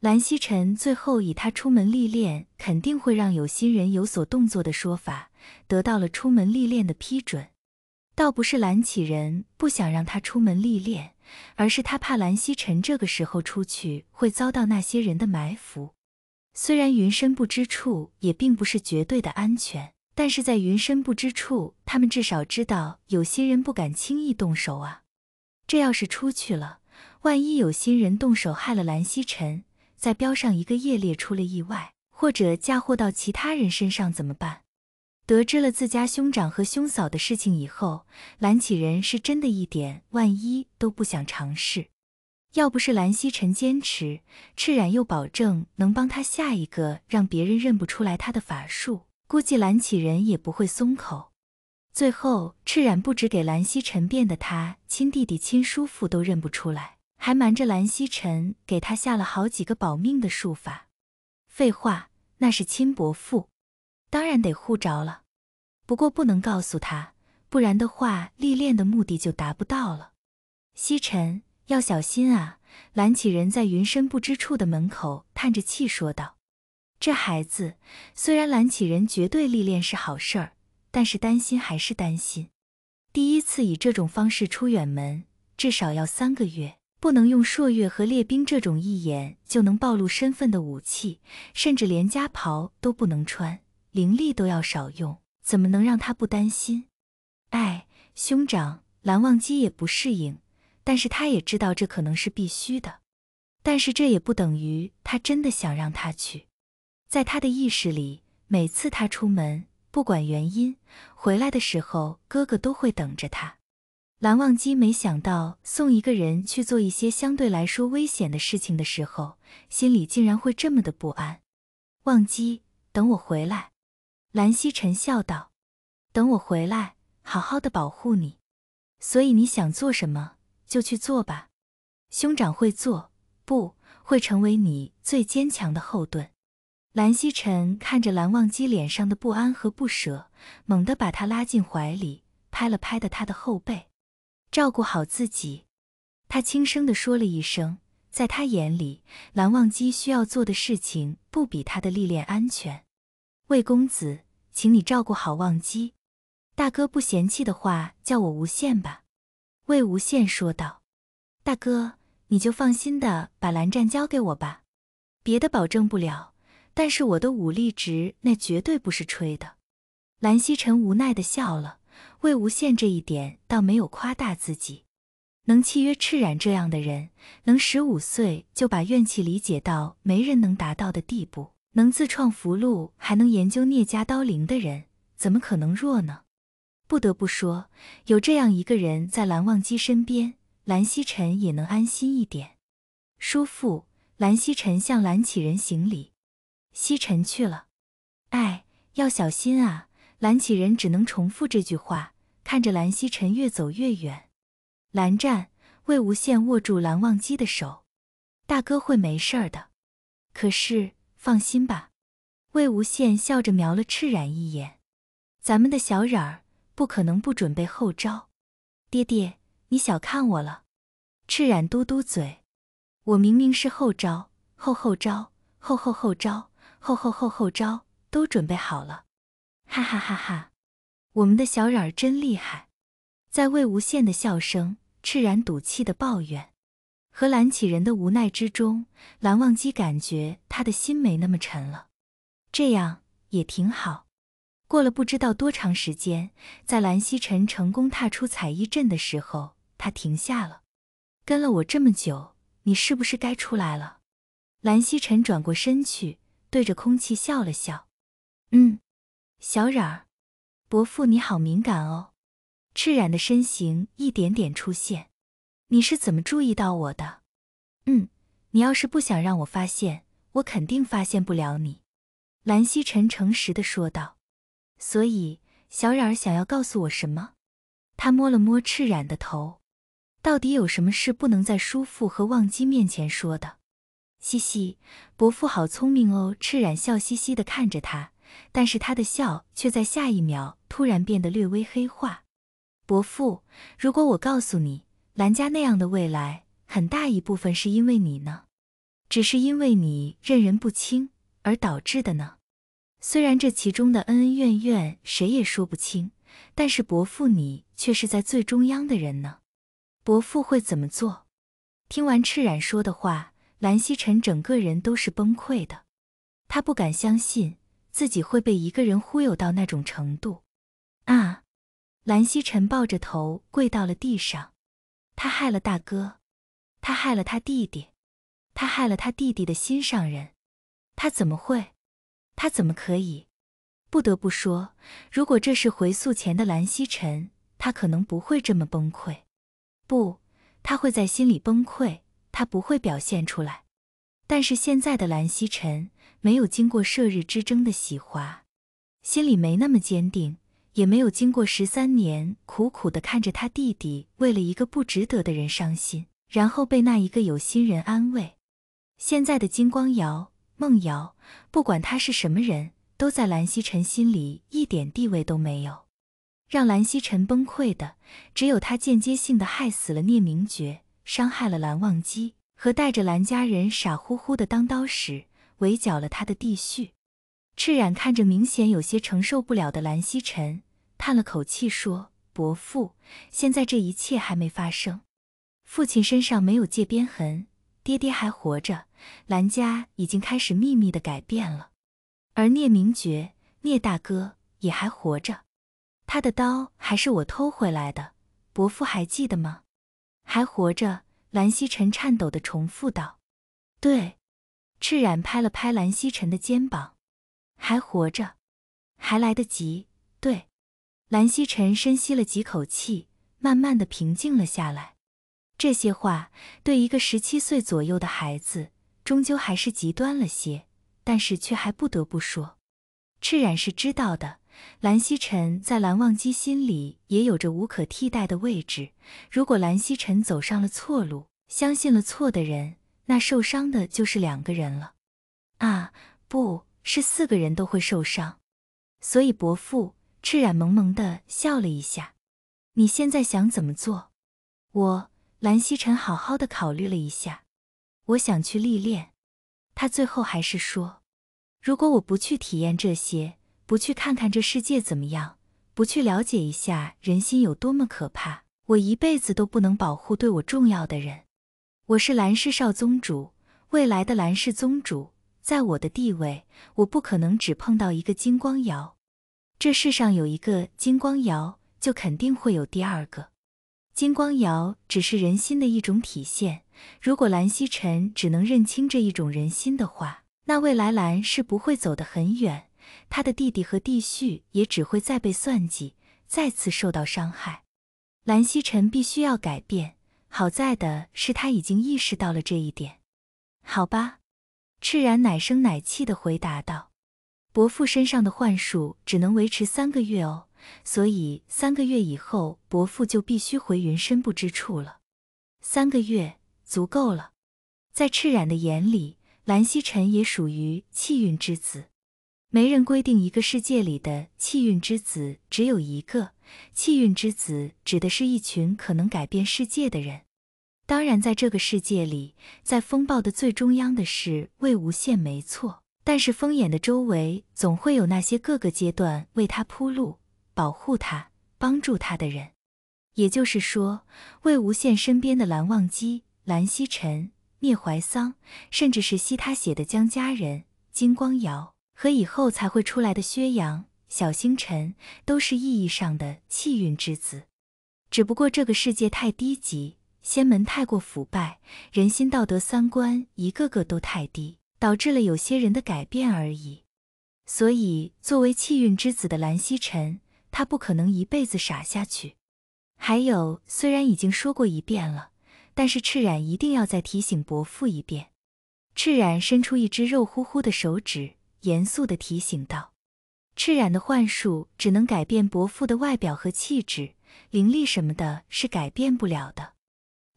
蓝曦臣最后以他出门历练肯定会让有心人有所动作的说法，得到了出门历练的批准。倒不是蓝启仁不想让他出门历练，而是他怕蓝曦臣这个时候出去会遭到那些人的埋伏。虽然云深不知处也并不是绝对的安全，但是在云深不知处，他们至少知道有心人不敢轻易动手啊。这要是出去了，万一有心人动手害了蓝曦臣，在标上一个夜猎出了意外，或者嫁祸到其他人身上怎么办？得知了自家兄长和兄嫂的事情以后，蓝启仁是真的一点万一都不想尝试。要不是蓝曦臣坚持，赤染又保证能帮他下一个让别人认不出来他的法术，估计蓝启仁也不会松口。最后，赤染不止给蓝曦臣变的他亲弟弟、亲叔父都认不出来。还瞒着蓝曦臣给他下了好几个保命的术法。废话，那是亲伯父，当然得护着了。不过不能告诉他，不然的话，历练的目的就达不到了。西臣要小心啊！蓝启人在云深不知处的门口叹着气说道：“这孩子虽然蓝启人绝对历练是好事儿，但是担心还是担心。第一次以这种方式出远门，至少要三个月。”不能用朔月和猎兵这种一眼就能暴露身份的武器，甚至连家袍都不能穿，灵力都要少用，怎么能让他不担心？哎，兄长蓝忘机也不适应，但是他也知道这可能是必须的，但是这也不等于他真的想让他去。在他的意识里，每次他出门，不管原因，回来的时候哥哥都会等着他。蓝忘机没想到，送一个人去做一些相对来说危险的事情的时候，心里竟然会这么的不安。忘机，等我回来。蓝曦臣笑道：“等我回来，好好的保护你。所以你想做什么，就去做吧。兄长会做，不会成为你最坚强的后盾。”蓝曦臣看着蓝忘机脸上的不安和不舍，猛地把他拉进怀里，拍了拍的他的后背。照顾好自己，他轻声的说了一声。在他眼里，蓝忘机需要做的事情不比他的历练安全。魏公子，请你照顾好忘机。大哥不嫌弃的话，叫我无羡吧。魏无羡说道：“大哥，你就放心的把蓝湛交给我吧。别的保证不了，但是我的武力值那绝对不是吹的。”蓝曦臣无奈的笑了。魏无羡这一点倒没有夸大自己，能契约赤染这样的人，能十五岁就把怨气理解到没人能达到的地步，能自创符箓还能研究聂家刀灵的人，怎么可能弱呢？不得不说，有这样一个人在蓝忘机身边，蓝曦臣也能安心一点。叔父，蓝曦臣向蓝启人行礼。曦臣去了。哎，要小心啊！蓝启人只能重复这句话。看着蓝曦臣越走越远，蓝湛、魏无羡握住蓝忘机的手：“大哥会没事儿的。”“可是放心吧。”魏无羡笑着瞄了赤染一眼：“咱们的小染儿不可能不准备后招。”“爹爹，你小看我了。”赤染嘟嘟嘴：“我明明是后招，后后招，后后后招，后后后后招都准备好了。”“哈哈哈哈！”我们的小冉儿真厉害，在魏无羡的笑声、赤然赌气的抱怨和蓝启人的无奈之中，蓝忘机感觉他的心没那么沉了，这样也挺好。过了不知道多长时间，在蓝曦臣成功踏出彩衣阵的时候，他停下了。跟了我这么久，你是不是该出来了？蓝曦臣转过身去，对着空气笑了笑：“嗯，小冉儿。”伯父，你好敏感哦。赤染的身形一点点出现，你是怎么注意到我的？嗯，你要是不想让我发现，我肯定发现不了你。蓝曦臣诚实的说道。所以，小冉儿想要告诉我什么？他摸了摸赤染的头，到底有什么事不能在叔父和忘机面前说的？嘻嘻，伯父好聪明哦。赤染笑嘻嘻的看着他。但是他的笑却在下一秒突然变得略微黑化。伯父，如果我告诉你，兰家那样的未来很大一部分是因为你呢，只是因为你认人不清而导致的呢。虽然这其中的恩恩怨怨谁也说不清，但是伯父你却是在最中央的人呢。伯父会怎么做？听完赤染说的话，蓝曦臣整个人都是崩溃的，他不敢相信。自己会被一个人忽悠到那种程度，啊！蓝曦臣抱着头跪到了地上，他害了大哥，他害了他弟弟，他害了他弟弟的心上人，他怎么会？他怎么可以？不得不说，如果这是回溯前的蓝曦臣，他可能不会这么崩溃。不，他会在心里崩溃，他不会表现出来。但是现在的蓝曦臣。没有经过射日之争的洗滑，心里没那么坚定，也没有经过十三年苦苦的看着他弟弟为了一个不值得的人伤心，然后被那一个有心人安慰。现在的金光瑶、梦瑶，不管他是什么人，都在蓝曦臣心里一点地位都没有。让蓝曦臣崩溃的，只有他间接性的害死了聂明珏，伤害了蓝忘机，和带着蓝家人傻乎乎的当刀使。围剿了他的弟婿，赤染看着明显有些承受不了的蓝曦臣，叹了口气说：“伯父，现在这一切还没发生，父亲身上没有界边痕，爹爹还活着，蓝家已经开始秘密的改变了，而聂明觉，聂大哥也还活着，他的刀还是我偷回来的，伯父还记得吗？”“还活着。”蓝曦臣颤抖的重复道，“对。”赤染拍了拍蓝曦臣的肩膀，还活着，还来得及。对，蓝曦臣深吸了几口气，慢慢的平静了下来。这些话对一个十七岁左右的孩子，终究还是极端了些，但是却还不得不说。赤染是知道的，蓝曦臣在蓝忘机心里也有着无可替代的位置。如果蓝曦臣走上了错路，相信了错的人。那受伤的就是两个人了，啊，不是四个人都会受伤，所以伯父赤染萌萌的笑了一下。你现在想怎么做？我蓝曦臣好好的考虑了一下，我想去历练。他最后还是说，如果我不去体验这些，不去看看这世界怎么样，不去了解一下人心有多么可怕，我一辈子都不能保护对我重要的人。我是蓝氏少宗主，未来的蓝氏宗主，在我的地位，我不可能只碰到一个金光瑶。这世上有一个金光瑶，就肯定会有第二个。金光瑶只是人心的一种体现。如果蓝曦臣只能认清这一种人心的话，那未来蓝是不会走得很远，他的弟弟和弟婿也只会再被算计，再次受到伤害。蓝曦臣必须要改变。好在的是，他已经意识到了这一点。好吧，赤染奶声奶气的回答道：“伯父身上的幻术只能维持三个月哦，所以三个月以后，伯父就必须回云深不知处了。三个月足够了。”在赤染的眼里，蓝曦臣也属于气运之子。没人规定一个世界里的气运之子只有一个。气运之子指的是一群可能改变世界的人。当然，在这个世界里，在风暴的最中央的是魏无羡，没错。但是风眼的周围总会有那些各个阶段为他铺路、保护他、帮助他的人。也就是说，魏无羡身边的蓝忘机、蓝曦臣、聂怀桑，甚至是吸他血的江家人金光瑶和以后才会出来的薛洋、小星辰，都是意义上的气运之子。只不过这个世界太低级。仙门太过腐败，人心道德三观一个个都太低，导致了有些人的改变而已。所以，作为气运之子的蓝曦臣，他不可能一辈子傻下去。还有，虽然已经说过一遍了，但是赤染一定要再提醒伯父一遍。赤染伸出一只肉乎乎的手指，严肃地提醒道：“赤染的幻术只能改变伯父的外表和气质，灵力什么的是改变不了的。”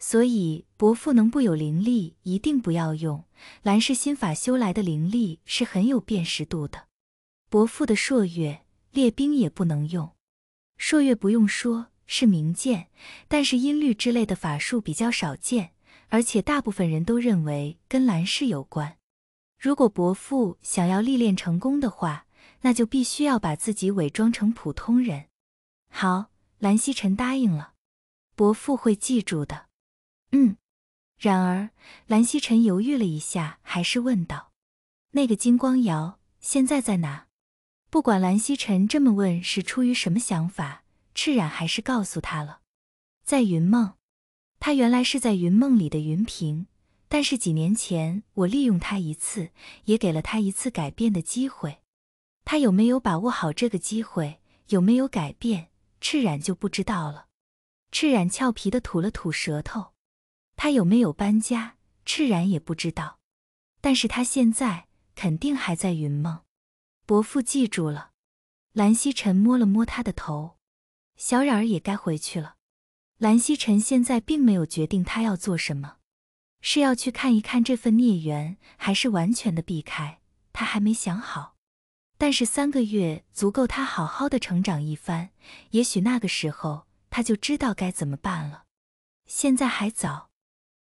所以伯父能不有灵力，一定不要用兰氏心法修来的灵力是很有辨识度的。伯父的朔月列兵也不能用。朔月不用说是名剑，但是音律之类的法术比较少见，而且大部分人都认为跟兰氏有关。如果伯父想要历练成功的话，那就必须要把自己伪装成普通人。好，蓝希臣答应了，伯父会记住的。嗯，然而蓝曦臣犹豫了一下，还是问道：“那个金光瑶现在在哪？”不管蓝曦臣这么问是出于什么想法，赤染还是告诉他了：“在云梦。他原来是在云梦里的云平，但是几年前我利用他一次，也给了他一次改变的机会。他有没有把握好这个机会，有没有改变，赤染就不知道了。”赤染俏皮的吐了吐舌头。他有没有搬家，赤然也不知道，但是他现在肯定还在云梦。伯父记住了。蓝曦臣摸了摸他的头，小冉儿也该回去了。蓝曦臣现在并没有决定他要做什么，是要去看一看这份孽缘，还是完全的避开，他还没想好。但是三个月足够他好好的成长一番，也许那个时候他就知道该怎么办了。现在还早。